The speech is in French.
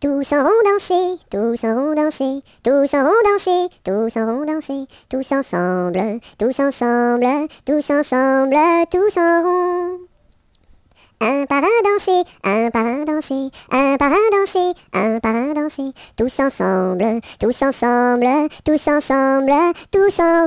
Tous auront dansé, tous auront dansés, tous auront dansés, tous auront dansés, tous ensemble, tous ensemble, tous ensemble, tous en Un par un danser, un par un danser, un par un danser, un par un danser, tous ensemble, tous ensemble, tous ensemble, tous en